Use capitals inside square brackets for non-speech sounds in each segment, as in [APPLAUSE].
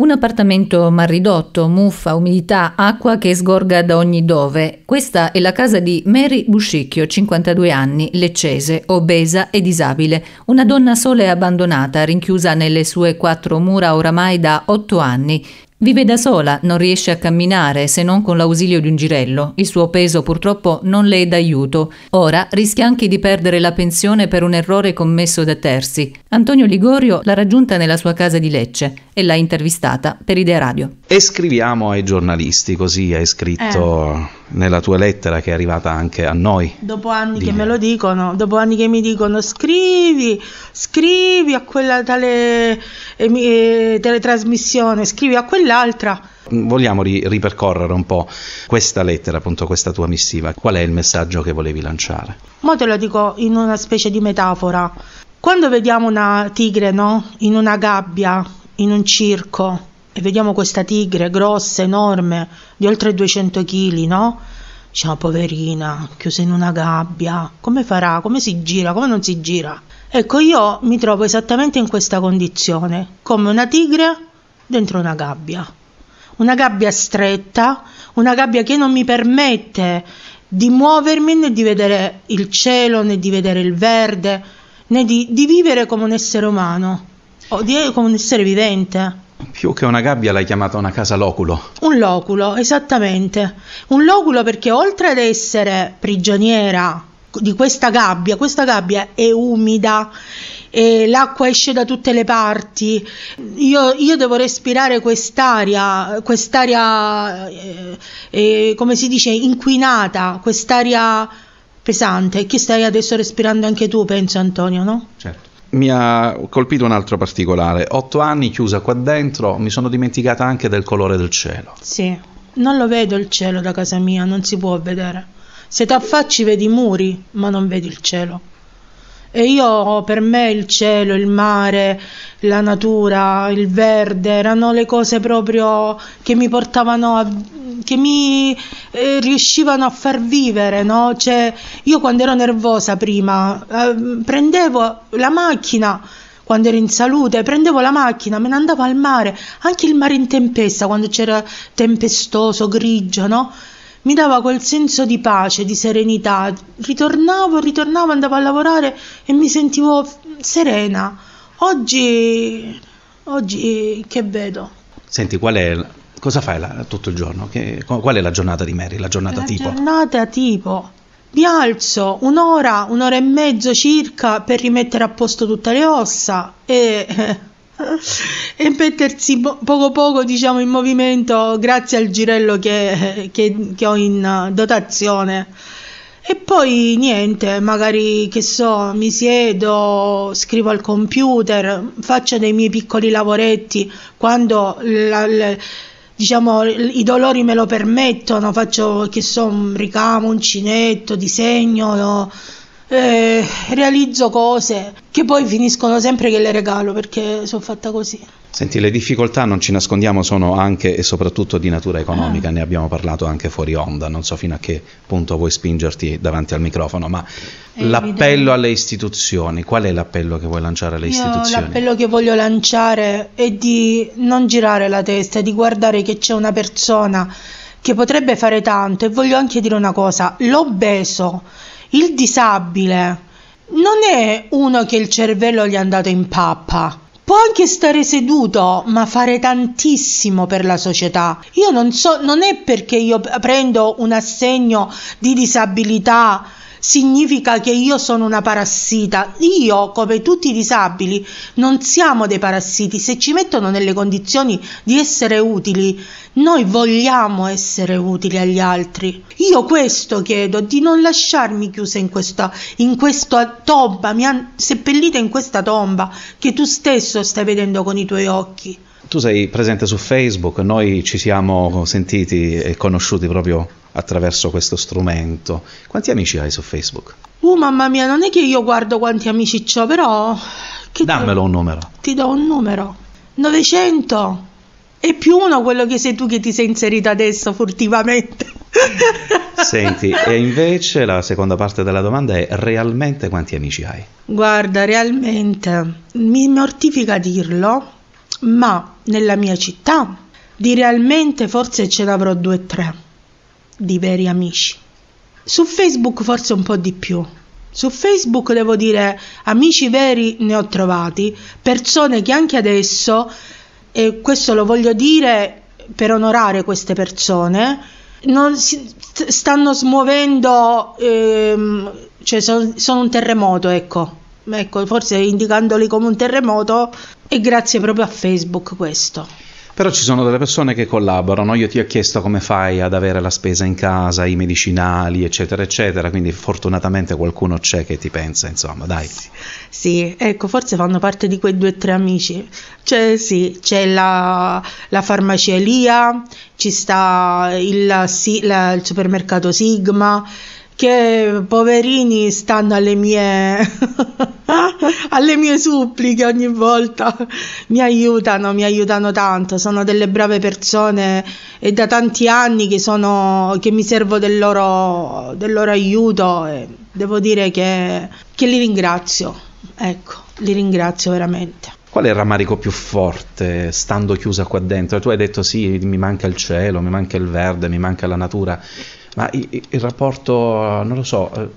Un appartamento mal ridotto, muffa, umidità, acqua che sgorga da ogni dove. Questa è la casa di Mary Buscicchio, 52 anni, leccese, obesa e disabile. Una donna sola e abbandonata, rinchiusa nelle sue quattro mura oramai da otto anni. Vive da sola, non riesce a camminare se non con l'ausilio di un girello. Il suo peso purtroppo non le è d'aiuto. Ora rischia anche di perdere la pensione per un errore commesso da terzi. Antonio Ligorio l'ha raggiunta nella sua casa di Lecce e l'ha intervistata per Idea Radio. E scriviamo ai giornalisti, così hai scritto eh. nella tua lettera che è arrivata anche a noi. Dopo anni Dimmi. che me lo dicono, dopo anni che mi dicono scrivi, scrivi a quella tale eh, teletrasmissione, scrivi a quell'altra. Vogliamo ri- ripercorrere un po' questa lettera, appunto questa tua missiva. Qual è il messaggio che volevi lanciare? Mo te lo dico in una specie di metafora. Quando vediamo una tigre, no? In una gabbia, in un circo, e vediamo questa tigre grossa, enorme, di oltre 200 kg, no? Diciamo, poverina, chiusa in una gabbia, come farà? Come si gira? Come non si gira? Ecco, io mi trovo esattamente in questa condizione, come una tigre dentro una gabbia. Una gabbia stretta, una gabbia che non mi permette di muovermi né di vedere il cielo, né di vedere il verde, né di, di vivere come un essere umano o di, come un essere vivente più che una gabbia l'hai chiamata una casa loculo. Un loculo, esattamente. Un loculo perché oltre ad essere prigioniera di questa gabbia, questa gabbia è umida l'acqua esce da tutte le parti. Io, io devo respirare quest'aria, quest'aria eh, eh, come si dice, inquinata, quest'aria pesante, che stai adesso respirando anche tu, penso Antonio, no? Certo mi ha colpito un altro particolare. Otto anni chiusa qua dentro, mi sono dimenticata anche del colore del cielo. Sì, non lo vedo il cielo da casa mia, non si può vedere. Se ti affacci vedi i muri, ma non vedi il cielo. E io per me il cielo, il mare, la natura, il verde erano le cose proprio che mi portavano a che mi eh, riuscivano a far vivere, no? Cioè, io quando ero nervosa prima, eh, prendevo la macchina quando ero in salute, prendevo la macchina, me ne andavo al mare, anche il mare in tempesta, quando c'era tempestoso, grigio, no? Mi dava quel senso di pace, di serenità. Ritornavo, ritornavo, andavo a lavorare e mi sentivo serena. Oggi, oggi eh, che vedo? Senti, qual è Cosa fai la, tutto il giorno? Che, qual è la giornata di Mary? La giornata la tipo? La giornata tipo. Mi alzo un'ora, un'ora e mezzo circa per rimettere a posto tutte le ossa e, [LAUGHS] e mettersi po- poco poco diciamo in movimento grazie al girello che, che, che ho in dotazione. E poi niente, magari che so, mi siedo, scrivo al computer, faccio dei miei piccoli lavoretti quando la, la, diciamo i dolori me lo permettono, faccio che so, un ricamo, uncinetto, disegno, eh, realizzo cose che poi finiscono sempre che le regalo perché sono fatta così. Senti, le difficoltà non ci nascondiamo sono anche e soprattutto di natura economica, ah. ne abbiamo parlato anche fuori onda, non so fino a che punto vuoi spingerti davanti al microfono, ma è l'appello evidente. alle istituzioni, qual è l'appello che vuoi lanciare alle Io istituzioni? L'appello che voglio lanciare è di non girare la testa, di guardare che c'è una persona che potrebbe fare tanto e voglio anche dire una cosa, l'obeso il disabile non è uno che il cervello gli è andato in pappa. Può anche stare seduto, ma fare tantissimo per la società. Io non so, non è perché io prendo un assegno di disabilità significa che io sono una parassita. Io, come tutti i disabili, non siamo dei parassiti. Se ci mettono nelle condizioni di essere utili, noi vogliamo essere utili agli altri. Io questo chiedo, di non lasciarmi chiusa in questa, in questa tomba, mi han seppellita in questa tomba che tu stesso stai vedendo con i tuoi occhi tu sei presente su Facebook, noi ci siamo sentiti e conosciuti proprio attraverso questo strumento. Quanti amici hai su Facebook? Uh, mamma mia, non è che io guardo quanti amici ho, però... Dammelo do... un numero. Ti do un numero. 900. E più uno quello che sei tu che ti sei inserito adesso furtivamente. [LAUGHS] Senti, e invece la seconda parte della domanda è realmente quanti amici hai? Guarda, realmente mi mortifica dirlo, ma nella mia città di realmente forse ce l'avrò due o tre di veri amici. Su Facebook forse un po' di più. Su Facebook devo dire amici veri ne ho trovati, persone che anche adesso, e questo lo voglio dire per onorare queste persone, non si, stanno smuovendo, ehm, cioè sono, sono un terremoto, ecco. ecco, forse indicandoli come un terremoto e grazie proprio a Facebook questo. Però ci sono delle persone che collaborano, io ti ho chiesto come fai ad avere la spesa in casa, i medicinali, eccetera, eccetera, quindi fortunatamente qualcuno c'è che ti pensa, insomma, dai. Sì, ecco, forse fanno parte di quei due o tre amici. Cioè, sì, c'è la, la farmacia Elia, ci sta il, la, il supermercato Sigma, che poverini stanno alle mie [LAUGHS] alle mie suppliche ogni volta mi aiutano mi aiutano tanto sono delle brave persone e da tanti anni che sono che mi servo del loro, del loro aiuto e devo dire che, che li ringrazio ecco li ringrazio veramente Qual è il rammarico più forte stando chiusa qua dentro? Tu hai detto sì, mi manca il cielo, mi manca il verde, mi manca la natura ma il, il rapporto, non lo so, eh,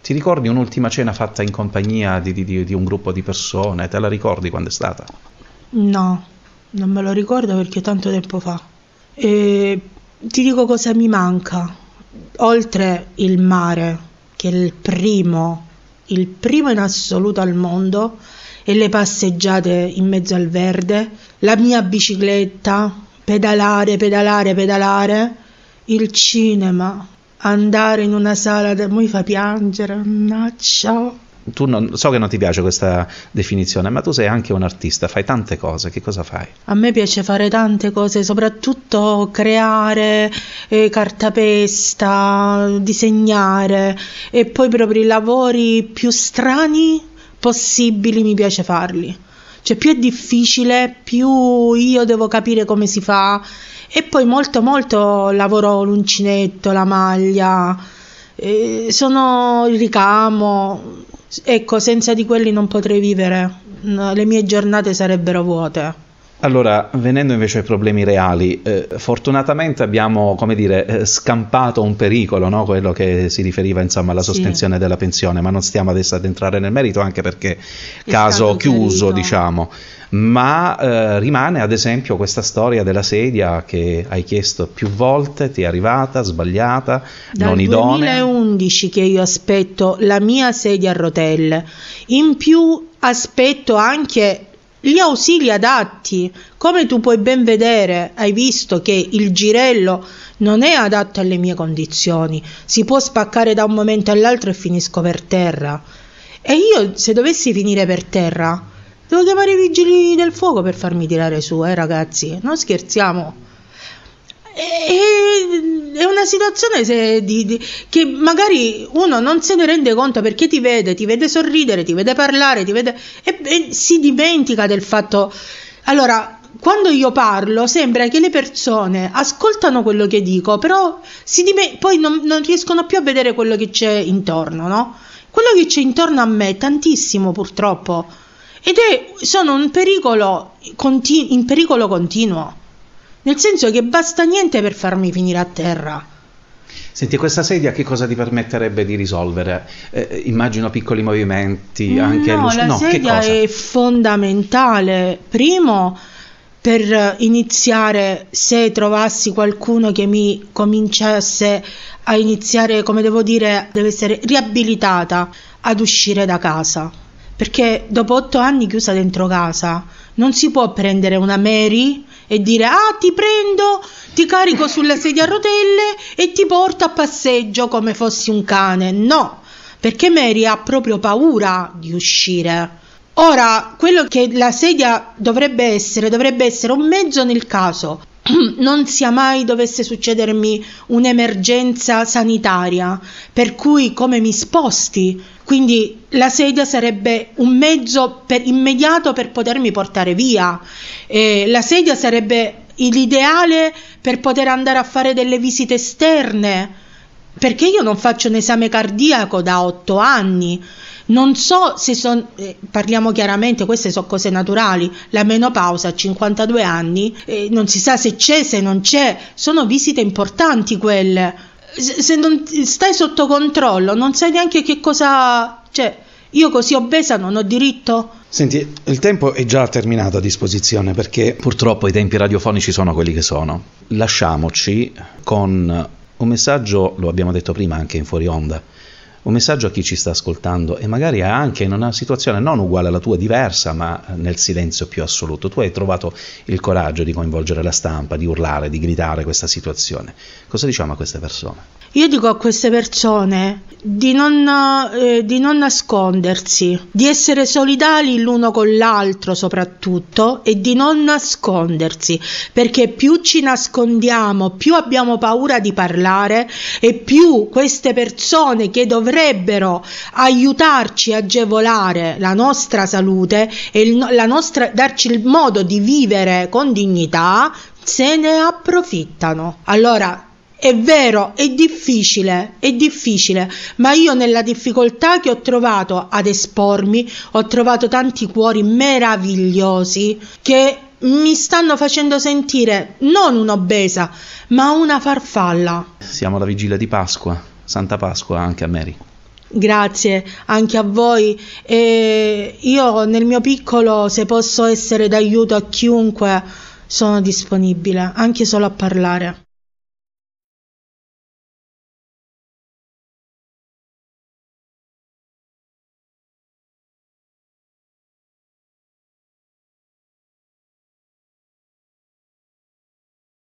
ti ricordi un'ultima cena fatta in compagnia di, di, di un gruppo di persone? Te la ricordi quando è stata? No, non me lo ricordo perché tanto tempo fa. E ti dico cosa mi manca. Oltre il mare, che è il primo, il primo in assoluto al mondo, e le passeggiate in mezzo al verde, la mia bicicletta, pedalare, pedalare, pedalare, il cinema, andare in una sala da mi fa piangere, mannaggia. Tu non, so che non ti piace questa definizione, ma tu sei anche un artista, fai tante cose, che cosa fai? A me piace fare tante cose, soprattutto creare eh, cartapesta, disegnare e poi proprio i lavori più strani possibili mi piace farli. Cioè più è difficile, più io devo capire come si fa. E poi molto molto lavoro l'uncinetto, la maglia, eh, sono il ricamo. Ecco, senza di quelli non potrei vivere. Le mie giornate sarebbero vuote. Allora, venendo invece ai problemi reali, eh, fortunatamente abbiamo, come dire, eh, scampato un pericolo, no? quello che si riferiva insomma, alla sospensione sì. della pensione, ma non stiamo adesso ad entrare nel merito anche perché è caso chiuso, chiarito. diciamo, ma eh, rimane ad esempio questa storia della sedia che hai chiesto più volte, ti è arrivata, sbagliata, Dal non idonea. È 2011 che io aspetto la mia sedia a rotelle, in più aspetto anche gli ausili adatti. Come tu puoi ben vedere, hai visto che il girello non è adatto alle mie condizioni. Si può spaccare da un momento all'altro e finisco per terra. E io, se dovessi finire per terra, devo chiamare i vigili del fuoco per farmi tirare su, eh ragazzi? Non scherziamo è una situazione se, di, di, che magari uno non se ne rende conto perché ti vede, ti vede sorridere, ti vede parlare, ti vede, e, e si dimentica del fatto. Allora, quando io parlo sembra che le persone ascoltano quello che dico, però dime- poi non, non, riescono più a vedere quello che c'è intorno, no? Quello che c'è intorno a me è tantissimo purtroppo ed è, sono un pericolo, conti- in pericolo continuo. Nel senso che basta niente per farmi finire a terra. Senti, questa sedia che cosa ti permetterebbe di risolvere? Eh, immagino piccoli movimenti, anche no, la no, sedia è fondamentale. Primo, per eh, iniziare, se trovassi qualcuno che mi cominciasse a iniziare, come devo dire, deve essere riabilitata ad uscire da casa. Perché dopo otto anni chiusa dentro casa non si può prendere una Mary e dire ah ti prendo, ti carico sulla sedia a rotelle e ti porto a passeggio come fossi un cane. No, perché Mary ha proprio paura di uscire. Ora, quello che la sedia dovrebbe essere, dovrebbe essere un mezzo nel caso [CLEARS THROAT] non sia mai dovesse succedermi un'emergenza sanitaria, per cui come mi sposti quindi la sedia sarebbe un mezzo per, immediato per potermi portare via. Eh, la sedia sarebbe l'ideale per poter andare a fare delle visite esterne. Perché io non faccio un esame cardiaco da otto anni? Non so se sono, eh, parliamo chiaramente, queste sono cose naturali, la menopausa a 52 anni, eh, non si sa se c'è, se non c'è, sono visite importanti quelle se non stai sotto controllo, non sai neanche che cosa... Cioè, io così obesa non ho diritto? Senti, il tempo è già terminato a disposizione perché... Purtroppo i tempi radiofonici sono quelli che sono. Lasciamoci con un messaggio, lo abbiamo detto prima anche in fuori onda, un messaggio a chi ci sta ascoltando e magari anche in una situazione non uguale alla tua, diversa, ma eh, nel silenzio più assoluto. Tu hai trovato il coraggio di coinvolgere la stampa, di urlare, di gridare questa situazione. Cosa diciamo a queste persone? Io dico a queste persone di non, eh, di non nascondersi, di essere solidali l'uno con l'altro soprattutto e di non nascondersi, perché più ci nascondiamo, più abbiamo paura di parlare e più queste persone che dovrebbero dovrebbero aiutarci, agevolare la nostra salute e il, la nostra, darci il modo di vivere con dignità, se ne approfittano. Allora, è vero, è difficile, è difficile, ma io nella difficoltà che ho trovato ad espormi, ho trovato tanti cuori meravigliosi che mi stanno facendo sentire non un'obesa, ma una farfalla. Siamo alla vigilia di Pasqua Santa Pasqua anche a Mary. Grazie anche a voi e io nel mio piccolo se posso essere d'aiuto a chiunque sono disponibile, anche solo a parlare.